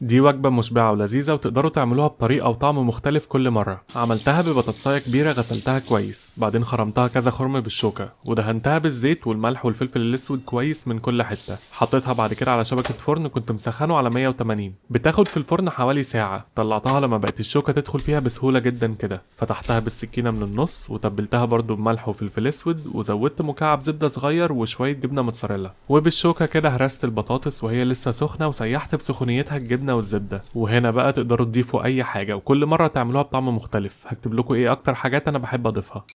دي وجبة مشبعة ولذيذة وتقدروا تعملوها بطريقة وطعم مختلف كل مرة عملتها ببطاطساية كبيرة غسلتها كويس بعدين خرمتها كذا خرم بالشوكة ودهنتها بالزيت والملح والفلفل الأسود كويس من كل حتة حطيتها بعد كده على شبكة فرن كنت مسخنه على 180 بتاخد في الفرن حوالي ساعة طلعتها لما بقت الشوكة تدخل فيها بسهولة جدا كده فتحتها بالسكينة من النص وتبلتها برضو بملح وفلفل أسود وزودت مكعب زبدة صغير وشوية جبنة موتزاريلا وبالشوكة كده هرست البطاطس وهي لسه سخنة وسيحت بسخونيتها الجبنة الجبنه والزبده وهنا بقى تقدروا تضيفوا اي حاجه وكل مره تعملوها بطعم مختلف هكتب لكم ايه اكتر حاجات انا بحب اضيفها